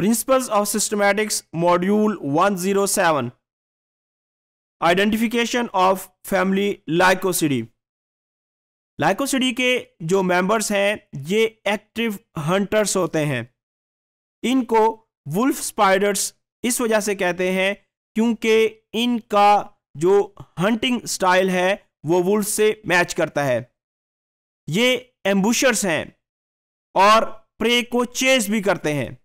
principles of systematics module 107 identification of family Lycosidae Lycosidae के जो members हैं ये एक्टिव हंटर्स होते हैं इनको वुल्फ स्पाइडर्स इस वजह से कहते हैं क्योंकि इनका जो हंटिंग स्टाइल है वो वुल्फ से मैच करता है ये एम्बुशर्स हैं और प्रे को चेज भी करते हैं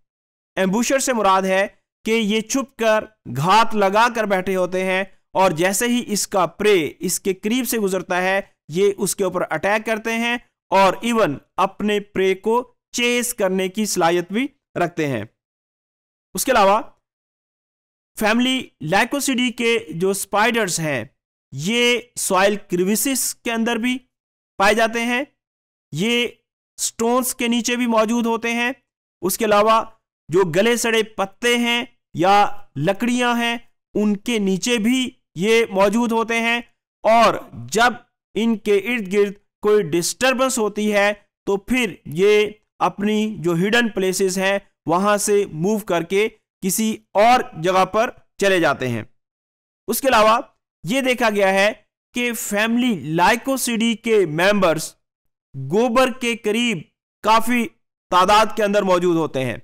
एम्बूशर से मुराद है कि ये छुप कर घात लगा कर बैठे होते हैं और जैसे ही इसका प्रे इसके करीब से गुजरता है ये उसके ऊपर अटैक करते हैं और इवन अपने प्रे को चेस करने की सलाहियत भी रखते हैं उसके अलावा फैमिली लाइकोसिडी के जो स्पाइडर्स हैं ये सॉइल क्रिविसिस के अंदर भी पाए जाते हैं ये स्टोन्स के नीचे भी मौजूद होते हैं उसके अलावा जो गले सड़े पत्ते हैं या लकड़ियां हैं उनके नीचे भी ये मौजूद होते हैं और जब इनके इर्द गिर्द कोई डिस्टरबेंस होती है तो फिर ये अपनी जो हिडन प्लेसेस हैं वहां से मूव करके किसी और जगह पर चले जाते हैं उसके अलावा ये देखा गया है कि फैमिली लाइकोसिडी के मेंबर्स गोबर के करीब काफी तादाद के अंदर मौजूद होते हैं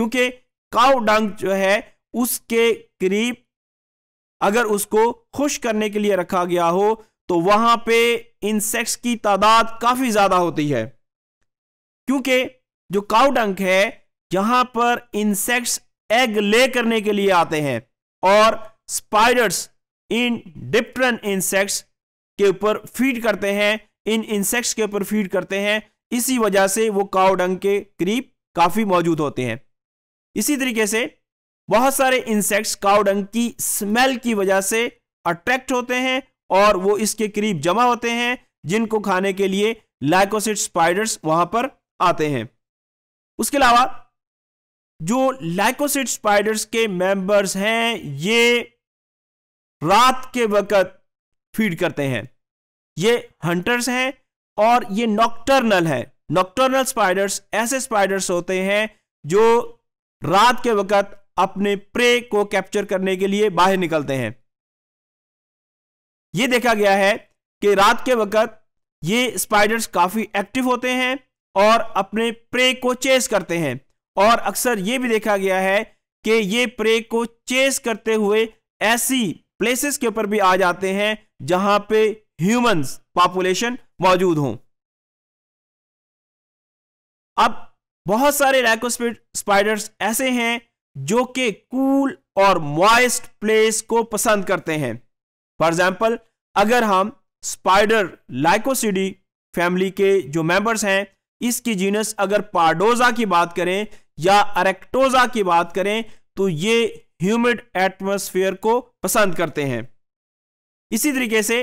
क्योंकि काउ डंग जो है उसके करीब अगर उसको खुश करने के लिए रखा गया हो तो वहां पे इंसेक्ट्स की तादाद काफी ज्यादा होती है क्योंकि जो काउ डंक है यहां पर इंसेक्ट्स एग ले करने के लिए आते हैं और स्पाइडर्स इन डिफरेंट इंसेक्ट्स के ऊपर फीड करते हैं इन इंसेक्ट्स के ऊपर फीड करते हैं इसी वजह से वो काउ डंक के करीब काफी मौजूद होते हैं इसी तरीके से बहुत सारे इंसेक्ट्स काउडंग की स्मेल की वजह से अट्रैक्ट होते हैं और वो इसके करीब जमा होते हैं जिनको खाने के लिए लाइकोसिट स्पाइडर्स वहां पर आते हैं उसके अलावा जो लाइकोसिट स्पाइडर्स के मेंबर्स हैं ये रात के वक्त फीड करते हैं ये हंटर्स हैं और ये नॉक्टर्नल है नॉक्टर्नल स्पाइडर्स ऐसे स्पाइडर्स होते हैं जो रात के वक्त अपने प्रे को कैप्चर करने के लिए बाहर निकलते हैं यह देखा गया है कि रात के वक्त ये स्पाइडर्स काफी एक्टिव होते हैं और अपने प्रे को चेस करते हैं और अक्सर यह भी देखा गया है कि ये प्रे को चेस करते हुए ऐसी प्लेसेस के ऊपर भी आ जाते हैं जहां पे ह्यूमंस पॉपुलेशन मौजूद हो अब बहुत सारे स्पाइडर्स ऐसे हैं जो कि कूल और मॉइस्ट प्लेस को पसंद करते हैं फॉर एग्जाम्पल अगर हम स्पाइडर लाइकोसिडी फैमिली के जो मेंबर्स हैं इसकी जीनस अगर पार्डोजा की बात करें या अरेक्टोजा की बात करें तो ये ह्यूमिड एटमोसफियर को पसंद करते हैं इसी तरीके से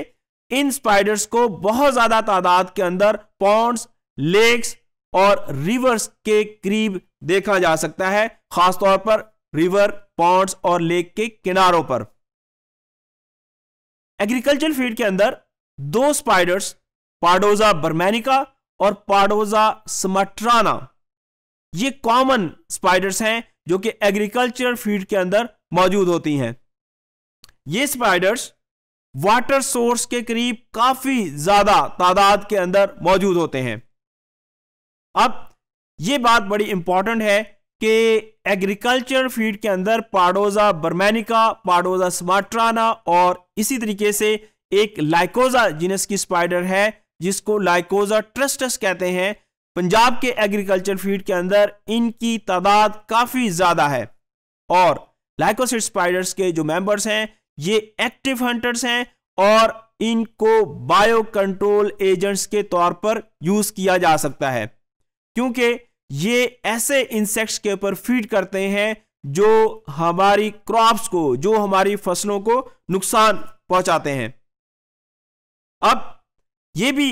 इन स्पाइडर्स को बहुत ज़्यादा तादाद के अंदर पॉन्ड्स लेक्स और रिवर्स के करीब देखा जा सकता है खासतौर पर रिवर पॉन्ड्स और लेक के किनारों पर एग्रीकल्चर फील्ड के अंदर दो स्पाइडर्स पाडोजा बर्मेनिका और पाडोजा समट्राना ये कॉमन स्पाइडर्स हैं जो कि एग्रीकल्चर फील्ड के अंदर मौजूद होती हैं ये स्पाइडर्स वाटर सोर्स के करीब काफी ज्यादा तादाद के अंदर मौजूद होते हैं अब ये बात बड़ी इंपॉर्टेंट है कि एग्रीकल्चर फील्ड के अंदर पाडोजा बर्मेनिका पाडोजा स्मार्ट्राना और इसी तरीके से एक लाइकोजा जीनस की स्पाइडर है जिसको लाइकोजा ट्रस्टस कहते हैं पंजाब के एग्रीकल्चर फील्ड के अंदर इनकी तादाद काफ़ी ज़्यादा है और लाइकोसिट स्पाइडर्स के जो मेंबर्स हैं ये एक्टिव हंटर्स हैं और इनको बायो कंट्रोल एजेंट्स के तौर पर यूज़ किया जा सकता है क्योंकि ये ऐसे इंसेक्ट्स के ऊपर फीड करते हैं जो हमारी क्रॉप्स को जो हमारी फसलों को नुकसान पहुंचाते हैं अब ये भी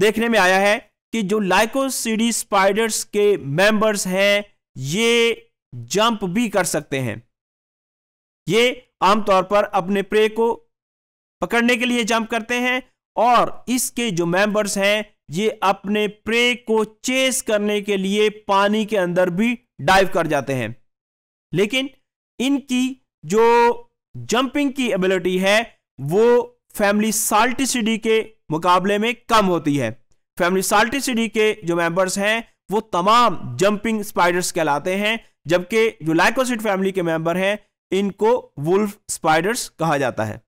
देखने में आया है कि जो लाइकोसीडी स्पाइडर्स के मेंबर्स हैं ये जंप भी कर सकते हैं ये आमतौर पर अपने प्रे को पकड़ने के लिए जंप करते हैं और इसके जो मेंबर्स हैं ये अपने प्रे को चेस करने के लिए पानी के अंदर भी डाइव कर जाते हैं लेकिन इनकी जो जंपिंग की एबिलिटी है वो फैमिली साल्टिसिडी के मुकाबले में कम होती है फैमिली साल्टिसिडी के जो मेंबर्स हैं वो तमाम जंपिंग स्पाइडर्स कहलाते हैं जबकि जो लाइकोसिड फैमिली के मेंबर हैं इनको वुल्फ स्पाइडर्स कहा जाता है